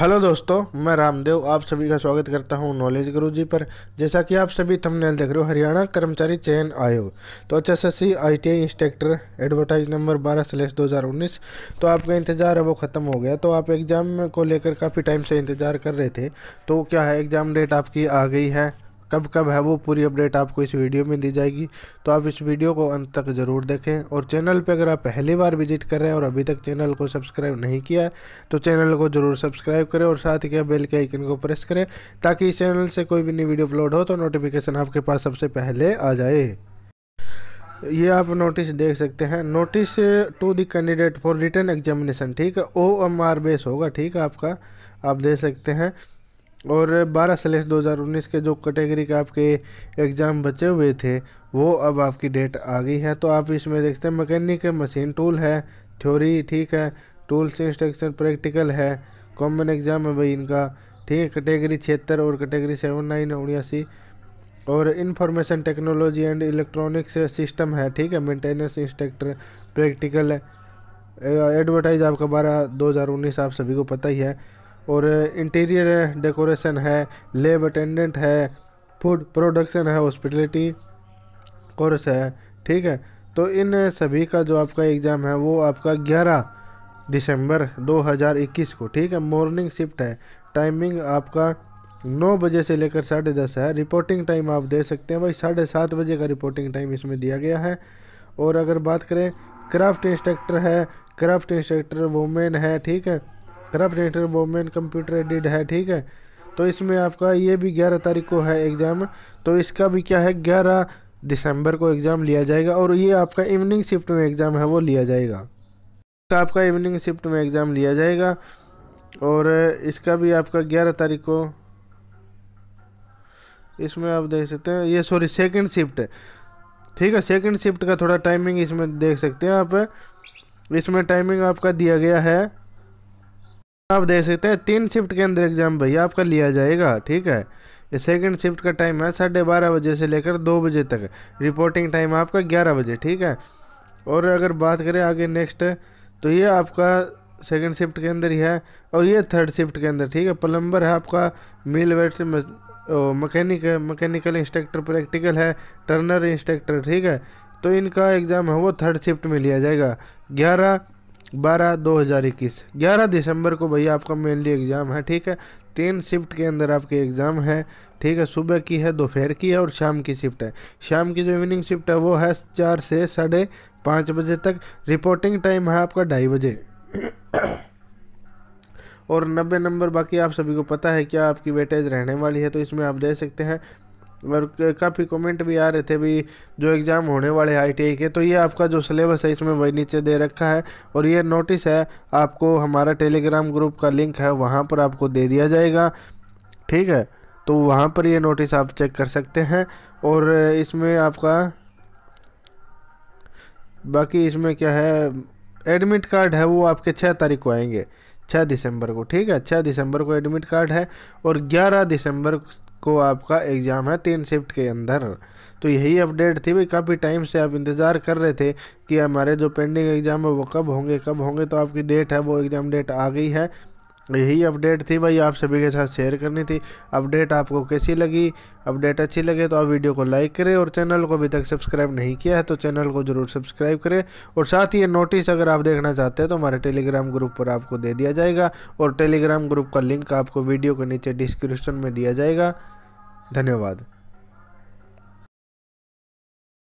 hello दोस्तों मैं रामदेव आप सभी का स्वागत करता हूं नॉलेज गुरु जी पर जैसा कि आप सभी थंबनेल देख रहे हो हरियाणा कर्मचारी चयन आयोग तो H S S C I T I inspector advertise number बारह स्लेस दो हज़ार उन्नीस तो आपका इंतज़ार है वो ख़त्म हो गया तो आप एग्ज़ाम को लेकर काफ़ी टाइम से इंतज़ार कर रहे थे तो क्या है एग्ज़ाम डेट आपकी आ गई है कब कब है वो पूरी अपडेट आपको इस वीडियो में दी जाएगी तो आप इस वीडियो को अंत तक ज़रूर देखें और चैनल पर अगर आप पहली बार विजिट कर रहे हैं और अभी तक चैनल को सब्सक्राइब नहीं किया है तो चैनल को ज़रूर सब्सक्राइब करें और साथ ही बेल के आइकन को प्रेस करें ताकि इस चैनल से कोई भी नई वीडियो अपलोड हो तो नोटिफिकेशन आपके पास सबसे पहले आ जाए ये आप नोटिस देख सकते हैं notice to the candidate for return examination ठीक है ओ एम आर बेस होगा ठीक है आपका आप दे सकते हैं और 12 सलेस 2019 के जो कैटेगरी के आपके एग्ज़ाम बचे हुए थे वो अब आपकी डेट आ गई है तो आप इसमें देखते हैं मैकेनिक मशीन टूल है थ्योरी ठीक है टूल्स इंस्ट्रक्शन प्रैक्टिकल है कॉमन एग्ज़ाम है भाई इनका ठीक है कैटेगरी छिहत्तर और कैटेगरी सेवन नाइन उन्यासी और information technology and electronics system है ठीक है मेंटेनेंस इंस्ट्रक्टर प्रैक्टिकल है एडवर्टाइज आपका बारह दो हज़ार उन्नीस आप सभी को पता ही है और इंटीरियर डेकोरेशन है लेब अटेंडेंट है फूड प्रोडक्शन है हॉस्पिटलिटी कोर्स है ठीक है तो इन सभी का जो आपका एग्ज़ाम है वो आपका ग्यारह दिसंबर 2021 को ठीक है मॉर्निंग शिफ्ट है टाइमिंग आपका नौ बजे से लेकर साढ़े दस है रिपोर्टिंग टाइम आप दे सकते हैं भाई साढ़े सात बजे का रिपोर्टिंग टाइम इसमें दिया गया है और अगर बात करें क्राफ्ट इंस्ट्रक्टर है क्राफ्ट इंस्ट्रक्टर वोमेन है ठीक है corrupt inter women computer aided है ठीक है तो इसमें आपका ये भी ग्यारह तारीख को है एग्ज़ाम तो इसका भी क्या है ग्यारह दिसंबर को एग्ज़ाम लिया जाएगा और ये आपका इवनिंग शिफ्ट में एग्ज़ाम है वो लिया जाएगा इसका तो आपका इवनिंग शिफ्ट में एग्ज़ाम लिया जाएगा और इसका भी आपका ग्यारह तारीख को इसमें आप देख सकते हैं ये सॉरी सेकेंड शिफ्ट ठीक है सेकंड शिफ्ट का थोड़ा टाइमिंग इसमें देख सकते हैं आप इसमें टाइमिंग आपका दिया गया है आप देख सकते हैं तीन शिफ्ट के अंदर एग्ज़ाम भैया आपका लिया जाएगा ठीक है ये सेकंड शिफ्ट का टाइम है साढ़े बारह बजे से लेकर दो बजे तक रिपोर्टिंग टाइम आपका ग्यारह बजे ठीक है और अगर बात करें आगे नेक्स्ट तो ये आपका सेकंड शिफ्ट के अंदर ही है और ये थर्ड शिफ्ट के अंदर ठीक है प्लम्बर है आपका millwright mechanic mechanical instructor practical है टर्नर इंस्ट्रक्टर ठीक है तो इनका एग्ज़ाम है वो थर्ड शिफ्ट में लिया जाएगा ग्यारह बारह दो हज़ार इक्कीस ग्यारह दिसंबर को भैया आपका मेनली एग्ज़ाम है ठीक है तीन शिफ्ट के अंदर आपके एग्ज़ाम है ठीक है सुबह की है दोपहर की है और शाम की शिफ्ट है शाम की जो इवनिंग शिफ्ट है वो है चार से साढ़े पाँच बजे तक रिपोर्टिंग टाइम है आपका ढाई बजे और नब्बे नंबर बाकी आप सभी को पता है क्या आपकी वेटेज रहने वाली है तो इसमें आप दे सकते हैं और काफ़ी कमेंट भी आ रहे थे भी जो एग्ज़ाम होने वाले हैं आई के तो ये आपका जो सिलेबस है इसमें वही नीचे दे रखा है और ये नोटिस है आपको हमारा टेलीग्राम ग्रुप का लिंक है वहाँ पर आपको दे दिया जाएगा ठीक है तो वहाँ पर ये नोटिस आप चेक कर सकते हैं और इसमें आपका बाकी इसमें क्या है एडमिट कार्ड है वो आपके छः तारीख को आएंगे छः दिसंबर को ठीक है छः दिसंबर को एडमिट कार्ड है और ग्यारह दिसंबर को आपका एग्ज़ाम है तीन शिफ्ट के अंदर तो यही अपडेट थी भाई काफ़ी टाइम से आप इंतज़ार कर रहे थे कि हमारे जो पेंडिंग एग्ज़ाम है वो कब होंगे कब होंगे तो आपकी डेट है वो एग्ज़ाम डेट आ गई है यही अपडेट थी भाई आप सभी के साथ शेयर करनी थी अपडेट आपको कैसी लगी अपडेट अच्छी लगे तो आप वीडियो को लाइक करें और चैनल को अभी तक सब्सक्राइब नहीं किया है तो चैनल को जरूर सब्सक्राइब करें और साथ ही ये नोटिस अगर आप देखना चाहते हैं तो हमारे टेलीग्राम ग्रुप पर आपको दे दिया जाएगा और टेलीग्राम ग्रुप का लिंक आपको वीडियो के नीचे डिस्क्रिप्शन में दिया जाएगा धन्यवाद